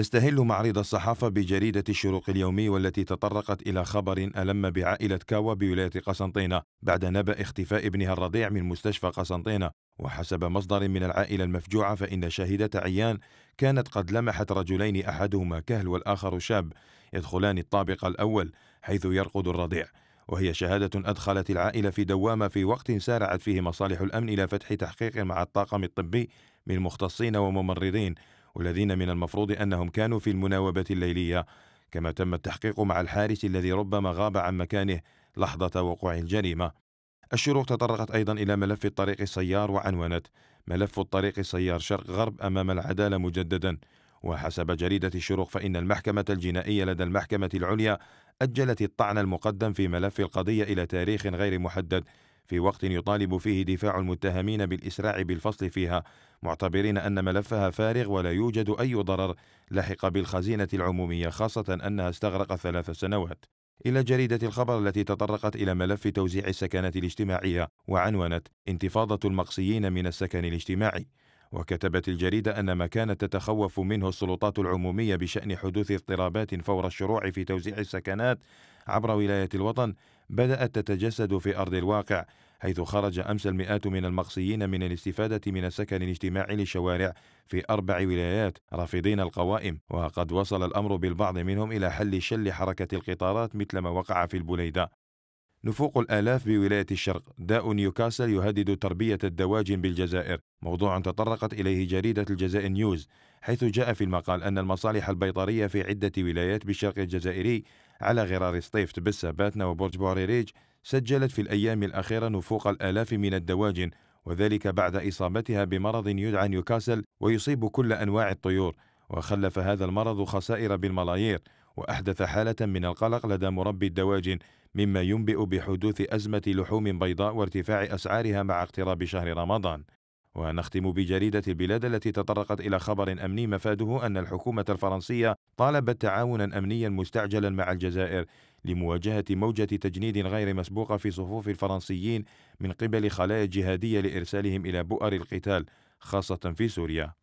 نستهل معرض الصحافة بجريدة الشروق اليومي والتي تطرقت إلى خبر ألم بعائلة كاوا بولاية قسنطينة بعد نبأ اختفاء ابنها الرضيع من مستشفى قسنطينة وحسب مصدر من العائلة المفجوعة فإن شاهدة عيان كانت قد لمحت رجلين أحدهما كهل والآخر شاب يدخلان الطابق الأول حيث يرقد الرضيع وهي شهادة أدخلت العائلة في دوامة في وقت سارعت فيه مصالح الأمن إلى فتح تحقيق مع الطاقم الطبي من مختصين وممرضين والذين من المفروض أنهم كانوا في المناوبة الليلية كما تم التحقيق مع الحارس الذي ربما غاب عن مكانه لحظة وقوع الجريمة الشروق تطرقت أيضا إلى ملف الطريق السيار وعنونت ملف الطريق السيار شرق غرب أمام العدالة مجددا وحسب جريدة الشروق فإن المحكمة الجنائية لدى المحكمة العليا أجلت الطعن المقدم في ملف القضية إلى تاريخ غير محدد في وقت يطالب فيه دفاع المتهمين بالإسراع بالفصل فيها معتبرين أن ملفها فارغ ولا يوجد أي ضرر لحق بالخزينة العمومية خاصة أنها استغرقت ثلاث سنوات إلى جريدة الخبر التي تطرقت إلى ملف توزيع السكنات الاجتماعية وعنونت انتفاضة المقصيين من السكن الاجتماعي وكتبت الجريدة أن ما كانت تتخوف منه السلطات العمومية بشأن حدوث اضطرابات فور الشروع في توزيع السكنات عبر ولاية الوطن بدأت تتجسد في أرض الواقع حيث خرج أمس المئات من المقصيين من الاستفادة من السكن الاجتماعي للشوارع في أربع ولايات رافضين القوائم وقد وصل الأمر بالبعض منهم إلى حل شل حركة القطارات مثل ما وقع في البليدة نفوق الآلاف بولاية الشرق داء نيوكاسل يهدد تربية الدواجن بالجزائر موضوع تطرقت إليه جريدة الجزائر نيوز حيث جاء في المقال أن المصالح البيطرية في عدة ولايات بالشرق الجزائري على غرار سطيف تبسة باتنا وبرج بوريريج سجلت في الأيام الأخيرة نفوق الآلاف من الدواجن وذلك بعد إصابتها بمرض يدعى نيوكاسل ويصيب كل أنواع الطيور وخلف هذا المرض خسائر بالملايير وأحدث حالة من القلق لدى مربي الدواجن مما ينبئ بحدوث أزمة لحوم بيضاء وارتفاع أسعارها مع اقتراب شهر رمضان ونختم بجريدة البلاد التي تطرقت إلى خبر أمني مفاده أن الحكومة الفرنسية طالبت تعاونا أمنيا مستعجلا مع الجزائر لمواجهة موجة تجنيد غير مسبوقة في صفوف الفرنسيين من قبل خلايا جهادية لإرسالهم إلى بؤر القتال خاصة في سوريا